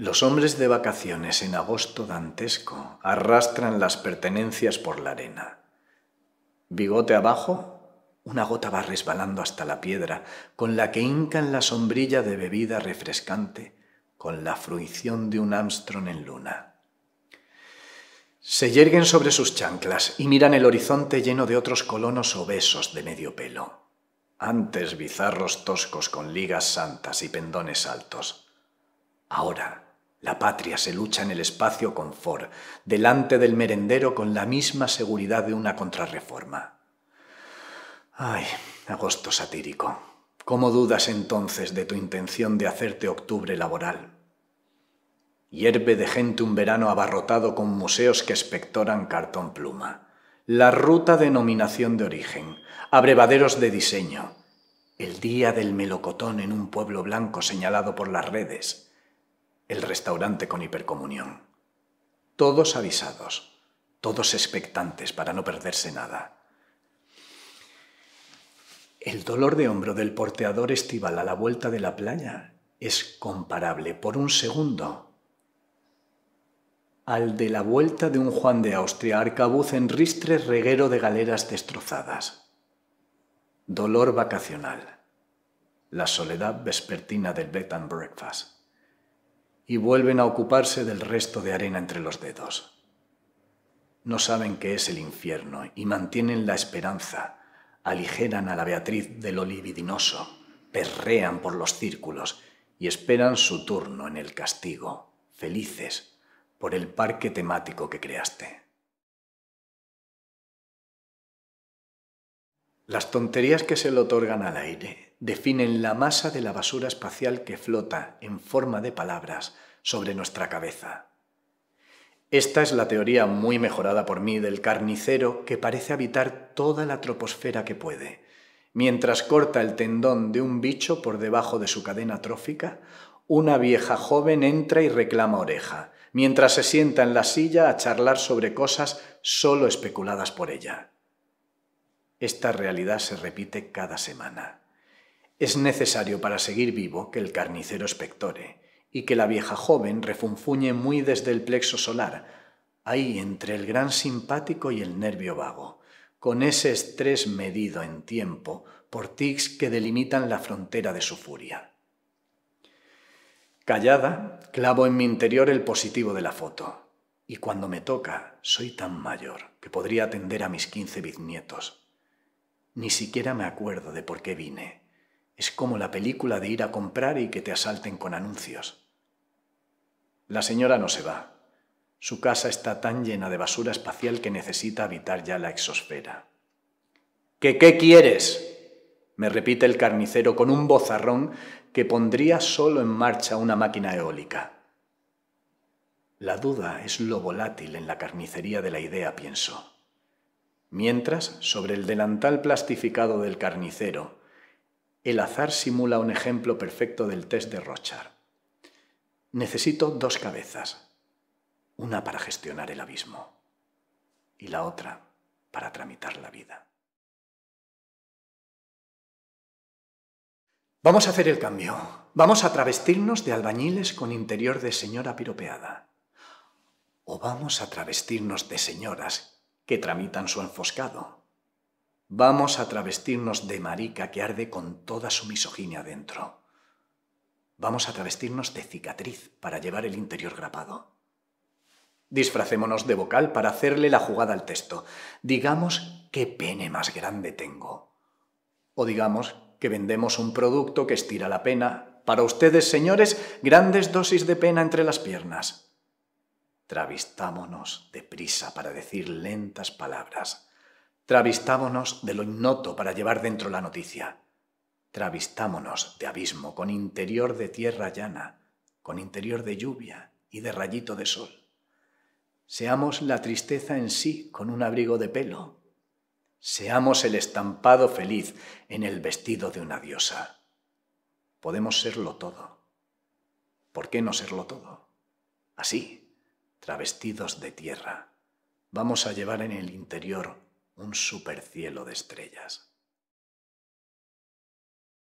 Los hombres de vacaciones en agosto dantesco arrastran las pertenencias por la arena. Bigote abajo, una gota va resbalando hasta la piedra, con la que hincan la sombrilla de bebida refrescante, con la fruición de un Armstrong en luna. Se yerguen sobre sus chanclas y miran el horizonte lleno de otros colonos obesos de medio pelo, antes bizarros toscos con ligas santas y pendones altos. Ahora, la patria se lucha en el espacio confort, delante del merendero con la misma seguridad de una contrarreforma. Ay, agosto satírico. ¿Cómo dudas entonces de tu intención de hacerte octubre laboral? Hierve de gente un verano abarrotado con museos que espectoran cartón pluma. La ruta de nominación de origen, abrevaderos de diseño, el día del melocotón en un pueblo blanco señalado por las redes, el restaurante con hipercomunión. Todos avisados, todos expectantes para no perderse nada. El dolor de hombro del porteador estival a la vuelta de la playa es comparable por un segundo al de la vuelta de un Juan de Austria arcabuz en ristre reguero de galeras destrozadas. Dolor vacacional. La soledad vespertina del bed and breakfast y vuelven a ocuparse del resto de arena entre los dedos. No saben qué es el infierno y mantienen la esperanza, aligeran a la Beatriz del olividinoso, perrean por los círculos y esperan su turno en el castigo, felices por el parque temático que creaste. Las tonterías que se le otorgan al aire definen la masa de la basura espacial que flota en forma de palabras sobre nuestra cabeza. Esta es la teoría muy mejorada por mí del carnicero que parece habitar toda la troposfera que puede, mientras corta el tendón de un bicho por debajo de su cadena trófica, una vieja joven entra y reclama oreja, mientras se sienta en la silla a charlar sobre cosas solo especuladas por ella. Esta realidad se repite cada semana. Es necesario para seguir vivo que el carnicero espectore y que la vieja joven refunfuñe muy desde el plexo solar, ahí entre el gran simpático y el nervio vago, con ese estrés medido en tiempo por tics que delimitan la frontera de su furia. Callada, clavo en mi interior el positivo de la foto, y cuando me toca, soy tan mayor que podría atender a mis quince bisnietos. Ni siquiera me acuerdo de por qué vine es como la película de ir a comprar y que te asalten con anuncios. La señora no se va. Su casa está tan llena de basura espacial que necesita habitar ya la exosfera. ¿Qué qué quieres? me repite el carnicero con un bozarrón que pondría solo en marcha una máquina eólica. La duda es lo volátil en la carnicería de la idea, pienso. Mientras, sobre el delantal plastificado del carnicero, el azar simula un ejemplo perfecto del test de Rochard. Necesito dos cabezas. Una para gestionar el abismo y la otra para tramitar la vida. Vamos a hacer el cambio. Vamos a travestirnos de albañiles con interior de señora piropeada. O vamos a travestirnos de señoras que tramitan su enfoscado. Vamos a travestirnos de marica que arde con toda su misoginia dentro. Vamos a travestirnos de cicatriz para llevar el interior grapado. Disfracémonos de vocal para hacerle la jugada al texto. Digamos qué pene más grande tengo. O digamos que vendemos un producto que estira la pena. Para ustedes, señores, grandes dosis de pena entre las piernas. Travistámonos prisa para decir lentas palabras Travistámonos de lo ignoto para llevar dentro la noticia. Travistámonos de abismo con interior de tierra llana, con interior de lluvia y de rayito de sol. Seamos la tristeza en sí con un abrigo de pelo. Seamos el estampado feliz en el vestido de una diosa. Podemos serlo todo. ¿Por qué no serlo todo? Así, travestidos de tierra, vamos a llevar en el interior un supercielo de estrellas.